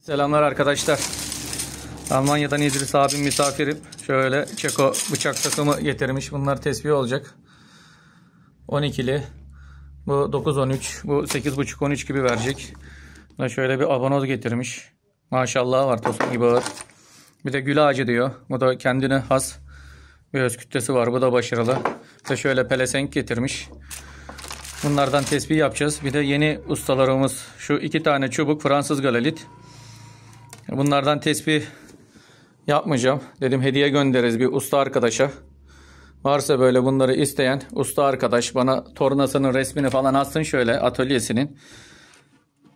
Selamlar arkadaşlar. Almanya'dan İdris abim misafirim. Şöyle çeko bıçak takımı getirmiş. Bunlar tesbih olacak. 12'li. Bu 9-13. Bu 8.5-13 gibi verecek. Da şöyle bir abanoz getirmiş. Maşallah var tosun gibi ağır. Bir de gül ağacı diyor. Bu da kendine has bir öz kütlesi var. Bu da başarılı. Da şöyle pelesenk getirmiş. Bunlardan tesbih yapacağız. Bir de yeni ustalarımız şu iki tane çubuk Fransız galalit. Bunlardan tesbih yapmayacağım. Dedim hediye göndeririz bir usta arkadaşa. Varsa böyle bunları isteyen usta arkadaş bana tornasının resmini falan atsın şöyle atölyesinin.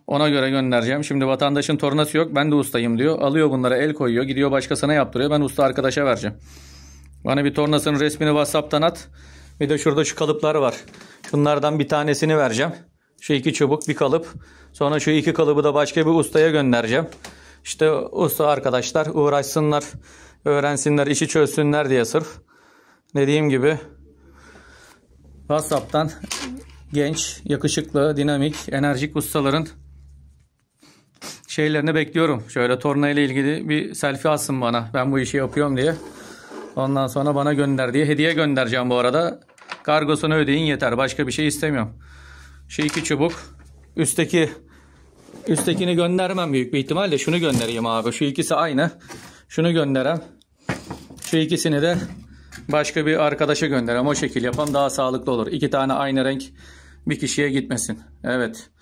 Ona göre göndereceğim. Şimdi vatandaşın tornası yok ben de ustayım diyor. Alıyor bunlara el koyuyor gidiyor başkasına yaptırıyor. Ben usta arkadaşa vereceğim. Bana bir tornasının resmini Whatsapp'tan at. Bir de şurada şu kalıplar var. Şunlardan bir tanesini vereceğim. Şu iki çubuk bir kalıp. Sonra şu iki kalıbı da başka bir ustaya göndereceğim. İşte usta arkadaşlar uğraşsınlar, öğrensinler, işi çözsünler diye sırf. Dediğim gibi WhatsApp'tan genç, yakışıklı, dinamik, enerjik ustaların şeylerini bekliyorum. Şöyle torna ile ilgili bir selfie atsın bana. Ben bu işi yapıyorum diye. Ondan sonra bana gönder diye hediye göndereceğim bu arada. Kargosunu ödeyin yeter. Başka bir şey istemiyorum. Şu iki çubuk. Üstteki Üsttekini göndermem büyük bir ihtimalle. Şunu göndereyim abi. Şu ikisi aynı. Şunu gönderem. Şu ikisini de başka bir arkadaşa gönderem. O şekil yapam daha sağlıklı olur. İki tane aynı renk bir kişiye gitmesin. Evet.